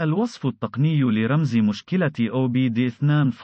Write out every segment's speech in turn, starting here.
الوصف التقني لرمز مشكلة OBD 2.5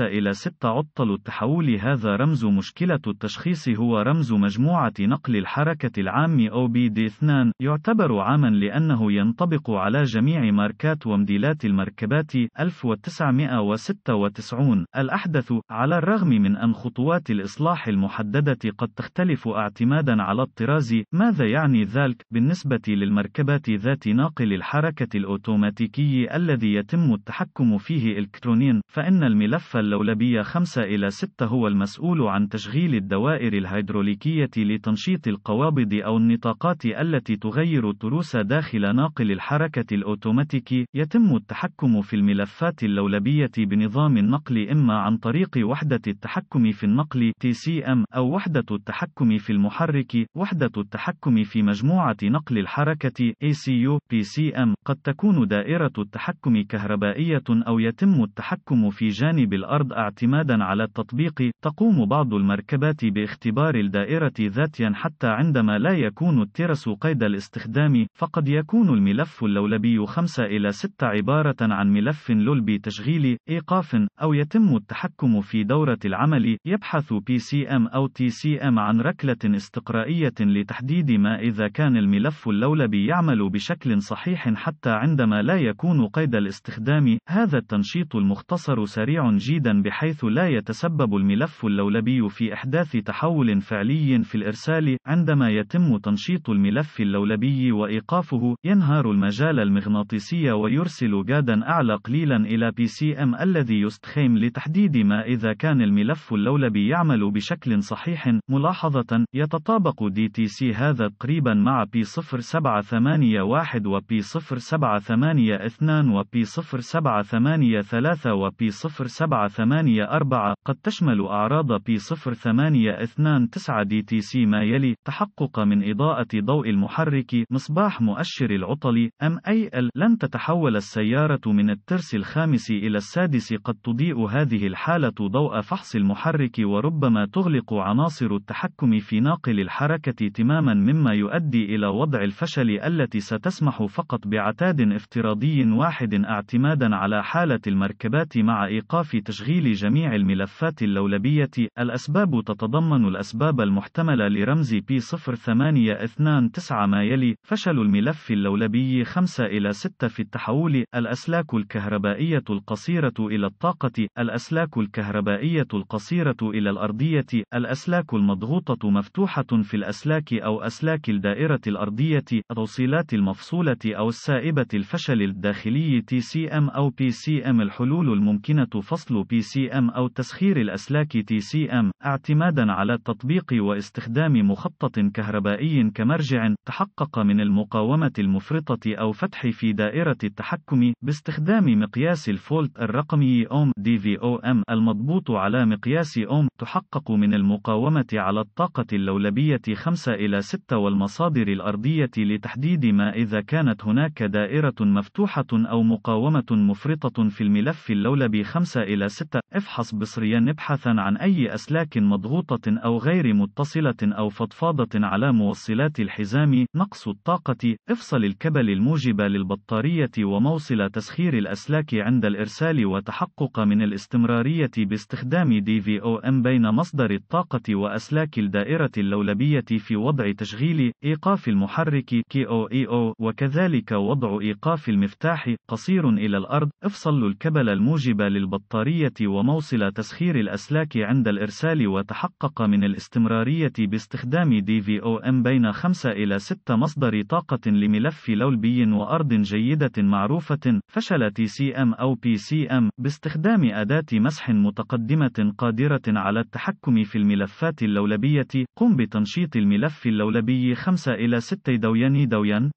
إلى 6 عطل التحول هذا رمز مشكلة التشخيص هو رمز مجموعة نقل الحركة العام OBD 2 يعتبر عاما لأنه ينطبق على جميع ماركات وموديلات المركبات 1996 الأحدث على الرغم من أن خطوات الإصلاح المحددة قد تختلف اعتمادا على الطراز ماذا يعني ذلك بالنسبة للمركبات ذات ناقل الحركة الأوتوماتيكية الأوتوماتيكي الذي يتم التحكم فيه إلكترونيا، فإن الملف اللولبي 5 إلى 6 هو المسؤول عن تشغيل الدوائر الهيدروليكية لتنشيط القوابض أو النطاقات التي تغير التروس داخل ناقل الحركة الأوتوماتيكي، يتم التحكم في الملفات اللولبية بنظام النقل إما عن طريق وحدة التحكم في النقل TCM أو وحدة التحكم في المحرك، وحدة التحكم في مجموعة نقل الحركة ACU PCM قد تكون دائما دائرة التحكم كهربائية أو يتم التحكم في جانب الأرض اعتمادا على التطبيق تقوم بعض المركبات باختبار الدائرة ذاتيا حتى عندما لا يكون الترس قيد الاستخدام فقد يكون الملف اللولبي 5 إلى 6 عبارة عن ملف لولبي تشغيلي إيقاف أو يتم التحكم في دورة العمل يبحث PCM أو TCM عن ركلة استقرائية لتحديد ما إذا كان الملف اللولبي يعمل بشكل صحيح حتى عندما لا لا يكون قيد الاستخدام. هذا التنشيط المختصر سريع جدا بحيث لا يتسبب الملف اللولبي في إحداث تحول فعلي في الإرسال. عندما يتم تنشيط الملف اللولبي وإيقافه، ينهار المجال المغناطيسي ويرسل جادا أعلى قليلا إلى PCM الذي يستخيم لتحديد ما إذا كان الملف اللولبي يعمل بشكل صحيح. ملاحظة، يتطابق DTC هذا تقريبا مع P0781 و P0781 ثمانية اثنان و بي صفر سبعة ثمانية ثلاثة و بي صفر سبعة ثمانية أربعة قد تشمل أعراض بي صفر ثمانية اثنان تسعة دي تي سي ما يلي تحقق من إضاءة ضوء المحرك مصباح مؤشر العطل أم أي ال لن تتحول السيارة من الترس الخامس إلى السادس قد تضيء هذه الحالة ضوء فحص المحرك وربما تغلق عناصر التحكم في ناقل الحركة تماما مما يؤدي إلى وضع الفشل التي ستسمح فقط بعتاد افتراضي افتراضي واحد اعتمادا على حالة المركبات مع إيقاف تشغيل جميع الملفات اللولبية. الأسباب تتضمن الأسباب المحتملة لرمز P0829 ما يلي: فشل الملف اللولبي 5 إلى 6 في التحول، الأسلاك الكهربائية القصيرة إلى الطاقة، الأسلاك الكهربائية القصيرة إلى الأرضية، الأسلاك المضغوطة مفتوحة في الأسلاك أو أسلاك الدائرة الأرضية، التوصيلات المفصولة أو السائبة الفشل الفشل الداخلي TCM أو PCM الحلول الممكنة فصل PCM أو تسخير الأسلاك TCM اعتمادا على التطبيق واستخدام مخطط كهربائي كمرجع تحقق من المقاومة المفرطة أو فتح في دائرة التحكم باستخدام مقياس الفولت الرقمي أوم DVOM المضبوط على مقياس أوم تحقق من المقاومة على الطاقة اللولبية 5 إلى 6 والمصادر الأرضية لتحديد ما إذا كانت هناك دائرة مفتوحة أو مقاومة مفرطة في الملف اللولبي 5 إلى 6 افحص بصريا ابحثا عن أي أسلاك مضغوطة أو غير متصلة أو فضفاضة على موصلات الحزام نقص الطاقة افصل الكبل الموجب للبطارية وموصل تسخير الأسلاك عند الإرسال وتحقق من الاستمرارية باستخدام DVOM بين مصدر الطاقة وأسلاك الدائرة اللولبية في وضع تشغيل إيقاف المحرك KOEO e وكذلك وضع إيقاف المفتاح قصير إلى الأرض افصل الكبل الموجب للبطارية وموصل تسخير الأسلاك عند الإرسال وتحقق من الاستمرارية باستخدام DVOM بين 5 إلى 6 مصدر طاقة لملف لولبي وأرض جيدة معروفة فشل TCM أو PCM باستخدام أداة مسح متقدمة قادرة على التحكم في الملفات اللولبية قم بتنشيط الملف اللولبي 5 إلى 6 دويان دويان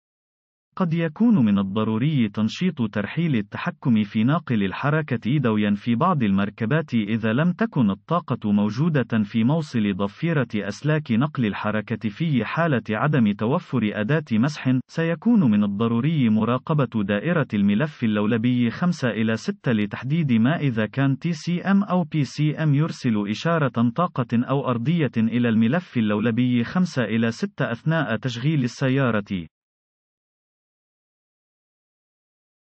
قد يكون من الضروري تنشيط ترحيل التحكم في ناقل الحركة دويا في بعض المركبات إذا لم تكن الطاقة موجودة في موصل ضفيرة أسلاك نقل الحركة في حالة عدم توفر أداة مسح، سيكون من الضروري مراقبة دائرة الملف اللولبي 5 إلى 6 لتحديد ما إذا كان TCM أو PCM يرسل إشارة طاقة أو أرضية إلى الملف اللولبي 5 إلى 6 أثناء تشغيل السيارة.